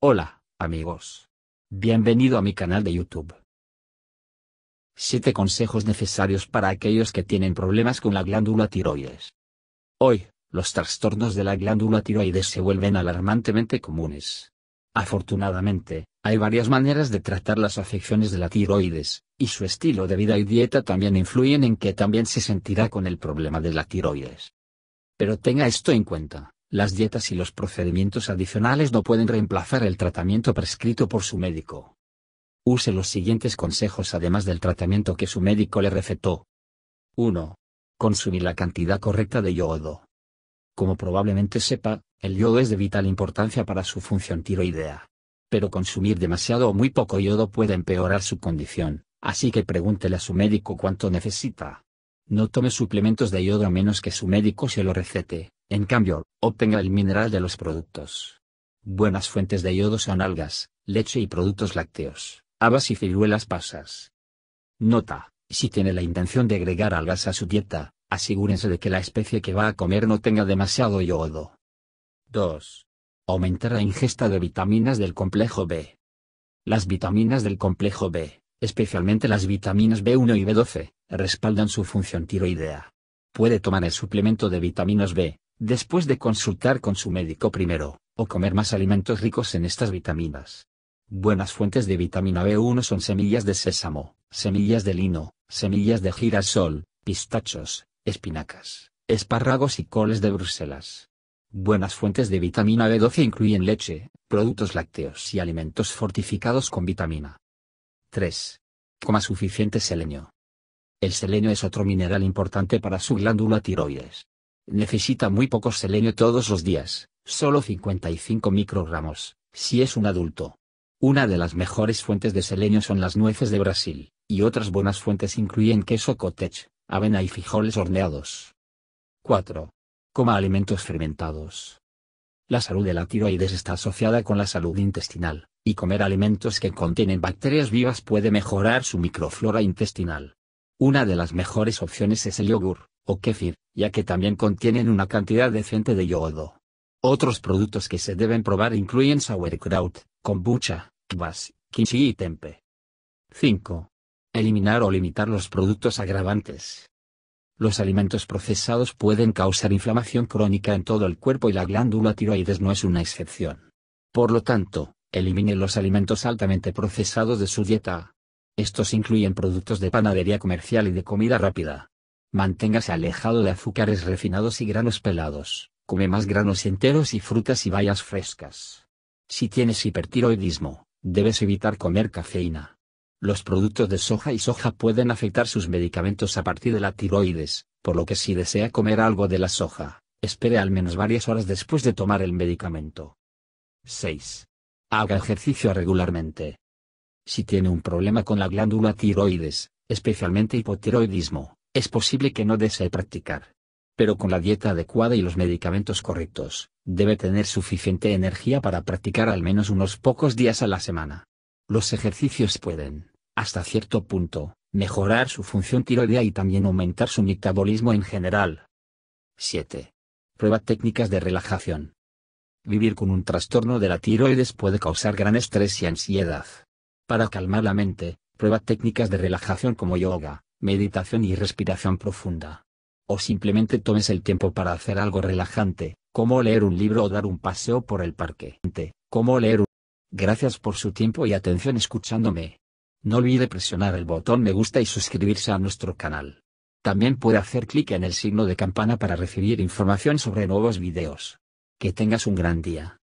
Hola, amigos. Bienvenido a mi canal de YouTube. 7 consejos necesarios para aquellos que tienen problemas con la glándula tiroides. Hoy, los trastornos de la glándula tiroides se vuelven alarmantemente comunes. Afortunadamente, hay varias maneras de tratar las afecciones de la tiroides, y su estilo de vida y dieta también influyen en que también se sentirá con el problema de la tiroides. Pero tenga esto en cuenta. Las dietas y los procedimientos adicionales no pueden reemplazar el tratamiento prescrito por su médico. Use los siguientes consejos además del tratamiento que su médico le recetó. 1. Consumir la cantidad correcta de yodo. Como probablemente sepa, el yodo es de vital importancia para su función tiroidea. Pero consumir demasiado o muy poco yodo puede empeorar su condición, así que pregúntele a su médico cuánto necesita. No tome suplementos de yodo a menos que su médico se lo recete, en cambio, obtenga el mineral de los productos. Buenas fuentes de yodo son algas, leche y productos lácteos, habas y ciruelas pasas. Nota, si tiene la intención de agregar algas a su dieta, asegúrense de que la especie que va a comer no tenga demasiado yodo. 2. Aumentar la ingesta de vitaminas del complejo B. Las vitaminas del complejo B, especialmente las vitaminas B1 y B12, respaldan su función tiroidea. Puede tomar el suplemento de vitaminas B, después de consultar con su médico primero, o comer más alimentos ricos en estas vitaminas. Buenas fuentes de vitamina B1 son semillas de sésamo, semillas de lino, semillas de girasol, pistachos, espinacas, espárragos y coles de Bruselas. Buenas fuentes de vitamina B12 incluyen leche, productos lácteos y alimentos fortificados con vitamina. 3. Coma suficiente selenio. El selenio es otro mineral importante para su glándula tiroides. Necesita muy poco selenio todos los días, solo 55 microgramos, si es un adulto. Una de las mejores fuentes de selenio son las nueces de Brasil, y otras buenas fuentes incluyen queso cottage, avena y frijoles horneados. 4. Coma alimentos fermentados. La salud de la tiroides está asociada con la salud intestinal, y comer alimentos que contienen bacterias vivas puede mejorar su microflora intestinal. Una de las mejores opciones es el yogur, o kefir, ya que también contienen una cantidad decente de yodo. Otros productos que se deben probar incluyen sauerkraut, kombucha, kvass, kimchi y tempe. 5. Eliminar o limitar los productos agravantes. Los alimentos procesados pueden causar inflamación crónica en todo el cuerpo y la glándula tiroides no es una excepción. Por lo tanto, elimine los alimentos altamente procesados de su dieta, estos incluyen productos de panadería comercial y de comida rápida. Manténgase alejado de azúcares refinados y granos pelados, come más granos enteros y frutas y bayas frescas. Si tienes hipertiroidismo, debes evitar comer cafeína. Los productos de soja y soja pueden afectar sus medicamentos a partir de la tiroides, por lo que si desea comer algo de la soja, espere al menos varias horas después de tomar el medicamento. 6. Haga ejercicio regularmente. Si tiene un problema con la glándula tiroides, especialmente hipotiroidismo, es posible que no desee practicar. Pero con la dieta adecuada y los medicamentos correctos, debe tener suficiente energía para practicar al menos unos pocos días a la semana. Los ejercicios pueden, hasta cierto punto, mejorar su función tiroidea y también aumentar su metabolismo en general. 7. Prueba técnicas de relajación. Vivir con un trastorno de la tiroides puede causar gran estrés y ansiedad, para calmar la mente, prueba técnicas de relajación como yoga, meditación y respiración profunda. O simplemente tomes el tiempo para hacer algo relajante, como leer un libro o dar un paseo por el parque. Como leer un... Gracias por su tiempo y atención escuchándome. No olvide presionar el botón me gusta y suscribirse a nuestro canal. También puede hacer clic en el signo de campana para recibir información sobre nuevos videos. Que tengas un gran día.